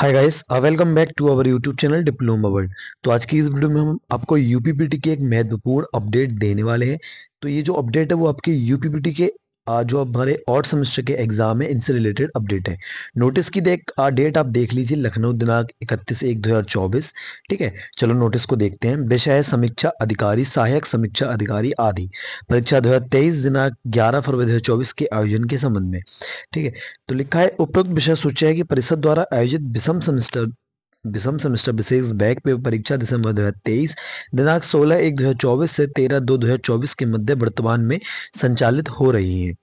hi guys welcome back to our YouTube channel diploma world तो आज की इस वीडियो में हम आपको यूपीपीटी की एक महत्वपूर्ण अपडेट देने वाले हैं तो ये जो अपडेट है वो आपके यूपीपीटी के जो हमारे और सेमेस्टर के एग्जाम है इनसे रिलेटेड अपडेट है नोटिस की देख डेट आप देख लीजिए लखनऊ दिनांक इकतीस एक दो हज़ार चौबीस ठीक है चलो नोटिस को देखते हैं विषय है समीक्षा अधिकारी सहायक समीक्षा अधिकारी आदि परीक्षा दो हज़ार तेईस दिनांक ग्यारह फरवरी दो हज़ार चौबीस के आयोजन के संबंध में ठीक है तो लिखा है उपयुक्त विषय सूची है कि परिषद द्वारा आयोजित विषम सेमेस्टर विषम सेमेस्टर विशेष बैक पे परीक्षा दिसंबर दो दिनांक सोलह एक दो से तेरह दो दो के मध्य वर्तमान में संचालित हो रही है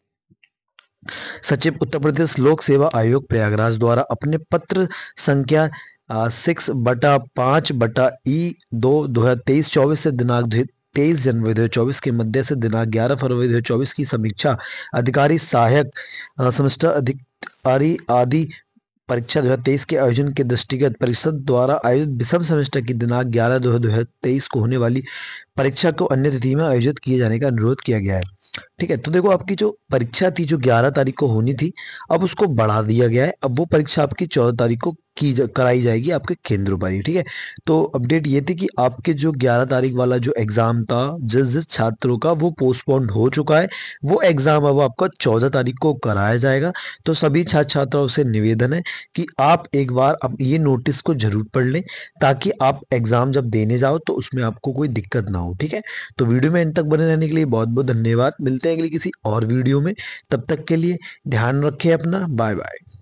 सचिव उत्तर प्रदेश लोक सेवा आयोग प्रयागराज द्वारा अपने पत्र संख्या सिक्स बटा पांच बटा ई दो दो हज़ार तेईस चौबीस से दिनांक तेईस जनवरी दो हज़ार चौबीस के मध्य से दिनांक ग्यारह फरवरी दो हज़ार चौबीस की समीक्षा अधिकारी सहायक सेमेस्टर अधिकारी आदि परीक्षा दो हज़ार तेईस के आयोजन के दृष्टिगत परिषद द्वारा आयोजित विषम सेमेस्टर की दिनांक ग्यारह दो दो हज़ार तेईस को होने वाली परीक्षा को अन्य तिथि में आयोजित किए जाने का अनुरोध किया गया है ठीक है तो देखो आपकी जो परीक्षा थी जो 11 तारीख को होनी थी अब उसको बढ़ा दिया गया है अब वो परीक्षा आपकी 14 तारीख को की जा, कराई जाएगी आपके केंद्र पर ही ठीक है तो अपडेट ये थी कि आपके जो 11 तारीख वाला जो एग्ज़ाम था जिस जिस छात्रों का वो पोस्टपोन हो चुका है वो एग्ज़ाम अब आपका चौदह तारीख को कराया जाएगा तो सभी छात्र छात्राओं से निवेदन है कि आप एक बार अब ये नोटिस को जरूर पढ़ लें ताकि आप एग्ज़ाम जब देने जाओ तो उसमें आपको कोई दिक्कत ना हो ठीक है तो वीडियो में इन तक बने रहने के लिए बहुत बहुत धन्यवाद मिलते मिलते हैं अगली किसी और वीडियो में तब तक के लिए ध्यान रखें अपना बाय बाय